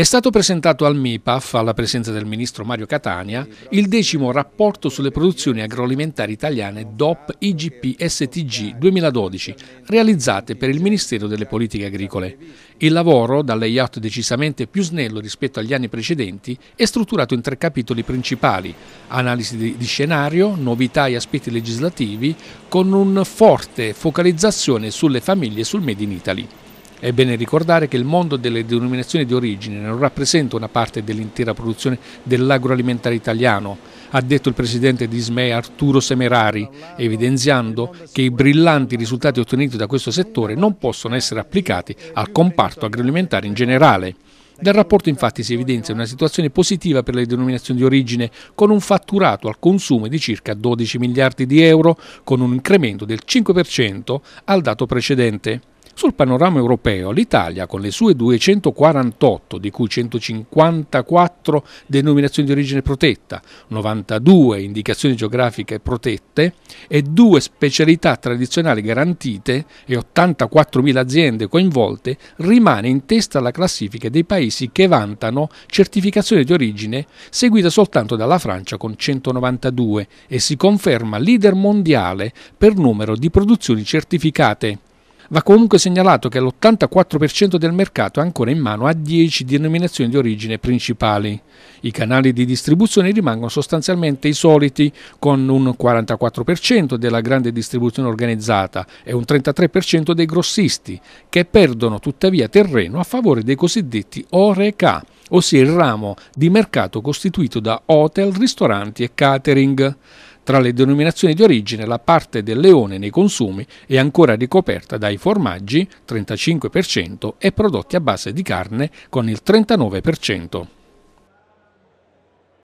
È stato presentato al MIPAF, alla presenza del ministro Mario Catania, il decimo rapporto sulle produzioni agroalimentari italiane DOP IGP STG 2012, realizzate per il Ministero delle Politiche Agricole. Il lavoro, dal layout decisamente più snello rispetto agli anni precedenti, è strutturato in tre capitoli principali, analisi di scenario, novità e aspetti legislativi, con un forte focalizzazione sulle famiglie e sul Made in Italy. È bene ricordare che il mondo delle denominazioni di origine non rappresenta una parte dell'intera produzione dell'agroalimentare italiano, ha detto il presidente di Ismea Arturo Semerari, evidenziando che i brillanti risultati ottenuti da questo settore non possono essere applicati al comparto agroalimentare in generale. Dal rapporto infatti si evidenzia una situazione positiva per le denominazioni di origine, con un fatturato al consumo di circa 12 miliardi di euro, con un incremento del 5% al dato precedente. Sul panorama europeo, l'Italia, con le sue 248, di cui 154 denominazioni di origine protetta, 92 indicazioni geografiche protette e due specialità tradizionali garantite e 84.000 aziende coinvolte, rimane in testa alla classifica dei paesi che vantano certificazione di origine, seguita soltanto dalla Francia con 192 e si conferma leader mondiale per numero di produzioni certificate Va comunque segnalato che l'84% del mercato è ancora in mano a 10 denominazioni di origine principali. I canali di distribuzione rimangono sostanzialmente i soliti, con un 44% della grande distribuzione organizzata e un 33% dei grossisti, che perdono tuttavia terreno a favore dei cosiddetti ORECA, ossia il ramo di mercato costituito da hotel, ristoranti e catering. Tra le denominazioni di origine la parte del leone nei consumi è ancora ricoperta dai formaggi 35% e prodotti a base di carne con il 39%.